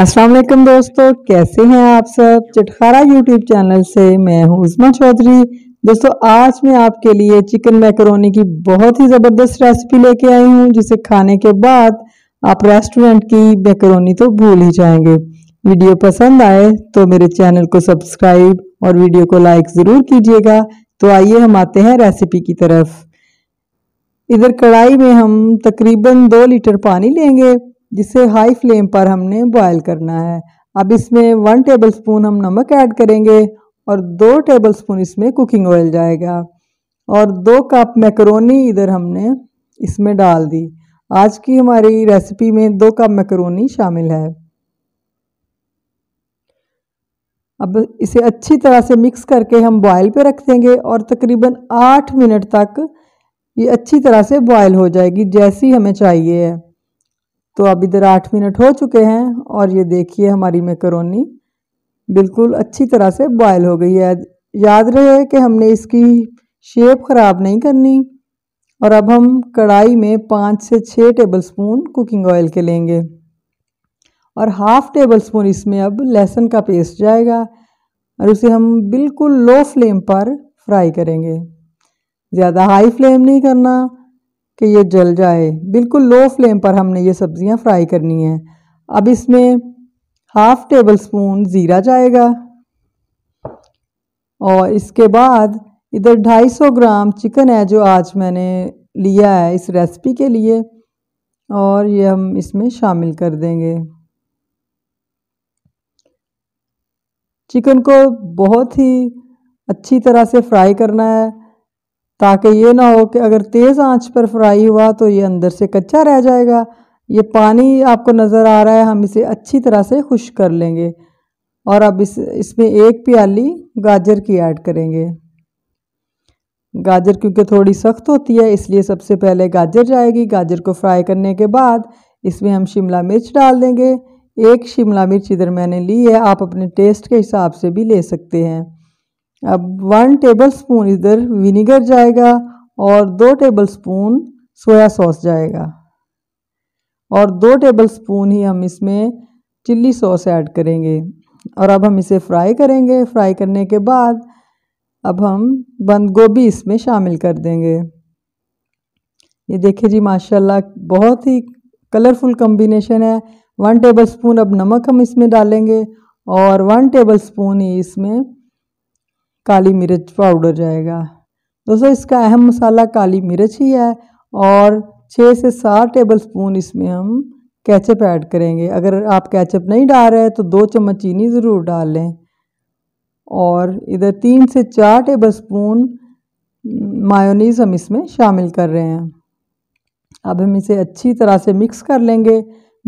अस्सलाम वालेकुम दोस्तों कैसे हैं आप सब चटखारा यूट्यूब चैनल से मैं हूं उस्मा चौधरी दोस्तों आज मैं आपके लिए चिकन मैकरोनी की बहुत ही ज़बरदस्त रेसिपी लेके आई हूं जिसे खाने के बाद आप रेस्टोरेंट की मैकरोनी तो भूल ही जाएंगे वीडियो पसंद आए तो मेरे चैनल को सब्सक्राइब और वीडियो को लाइक ज़रूर कीजिएगा तो आइए हम आते हैं रेसिपी की तरफ इधर कढ़ाई में हम तकरीबन दो लीटर पानी लेंगे जिसे हाई फ्लेम पर हमने बॉयल करना है अब इसमें वन टेबल स्पून हम नमक ऐड करेंगे और दो टेबल स्पून इसमें कुकिंग ऑयल जाएगा और दो कप मैकरोनी इधर हमने इसमें डाल दी आज की हमारी रेसिपी में दो कप मैकरोनी शामिल है अब इसे अच्छी तरह से मिक्स करके हम बॉयल पे रख देंगे और तकरीबन आठ मिनट तक ये अच्छी तरह से बॉयल हो जाएगी जैसी हमें चाहिए है तो अब इधर आठ मिनट हो चुके हैं और ये देखिए हमारी मेकरोनी बिल्कुल अच्छी तरह से बॉयल हो गई है याद रहे कि हमने इसकी शेप ख़राब नहीं करनी और अब हम कढ़ाई में पाँच से छः टेबल स्पून कुकिंग ऑयल के लेंगे और हाफ़ टेबल स्पून इसमें अब लहसुन का पेस्ट जाएगा और उसे हम बिल्कुल लो फ्लेम पर फ्राई करेंगे ज़्यादा हाई फ्लेम नहीं करना कि ये जल जाए बिल्कुल लो फ्लेम पर हमने ये सब्ज़ियाँ फ्राई करनी है अब इसमें हाफ़ टेबल स्पून ज़ीरा जाएगा और इसके बाद इधर 250 ग्राम चिकन है जो आज मैंने लिया है इस रेसिपी के लिए और ये हम इसमें शामिल कर देंगे चिकन को बहुत ही अच्छी तरह से फ्राई करना है ताकि ये ना हो कि अगर तेज़ आंच पर फ्राई हुआ तो ये अंदर से कच्चा रह जाएगा ये पानी आपको नज़र आ रहा है हम इसे अच्छी तरह से खुश कर लेंगे और अब इस इसमें एक प्याली गाजर की ऐड करेंगे गाजर क्योंकि थोड़ी सख्त होती है इसलिए सबसे पहले गाजर जाएगी गाजर को फ्राई करने के बाद इसमें हम शिमला मिर्च डाल देंगे एक शिमला मिर्च इधर मैंने ली है आप अपने टेस्ट के हिसाब से भी ले सकते हैं अब वन टेबल स्पून इधर विनीगर जाएगा और दो टेबल स्पून सोया सॉस जाएगा और दो टेबल स्पून ही हम इसमें चिल्ली सॉस ऐड करेंगे और अब हम इसे फ्राई करेंगे फ्राई करने के बाद अब हम बंद गोभी इसमें शामिल कर देंगे ये देखिए जी माशाल्लाह बहुत ही कलरफुल कम्बिनेशन है वन टेबल स्पून अब नमक हम इसमें डालेंगे और वन टेबल स्पून ही इसमें काली मिर्च पाउडर जाएगा दोस्तों इसका अहम मसाला काली मिर्च ही है और छः से सात टेबल स्पून इसमें हम कैचअप ऐड करेंगे अगर आप कैचअप नहीं डाल रहे तो दो चम्मच चीनी ज़रूर डाल लें और इधर तीन से चार टेबल स्पून मायोनीज़ हम इसमें शामिल कर रहे हैं अब हम इसे अच्छी तरह से मिक्स कर लेंगे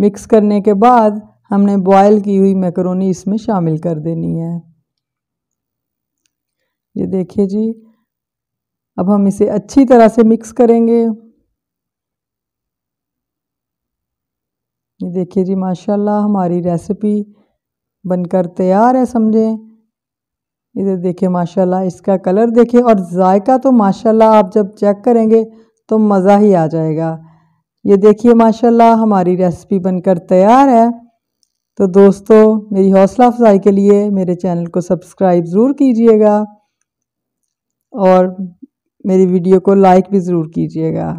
मिक्स करने के बाद हमने बॉयल की हुई मैकरोनी इसमें शामिल कर देनी है ये देखिए जी अब हम इसे अच्छी तरह से मिक्स करेंगे ये देखिए जी माशाल्लाह हमारी रेसिपी बनकर तैयार है समझें इधर देखिए माशाल्लाह इसका कलर देखिए और जायका तो माशाल्लाह आप जब चेक करेंगे तो मज़ा ही आ जाएगा ये देखिए माशाल्लाह हमारी रेसिपी बनकर तैयार है तो दोस्तों मेरी हौसला अफजाई के लिए मेरे चैनल को सब्सक्राइब ज़रूर कीजिएगा और मेरी वीडियो को लाइक भी ज़रूर कीजिएगा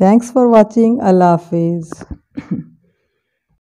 थैंक्स फॉर वॉचिंग अल्लाह हाफिज़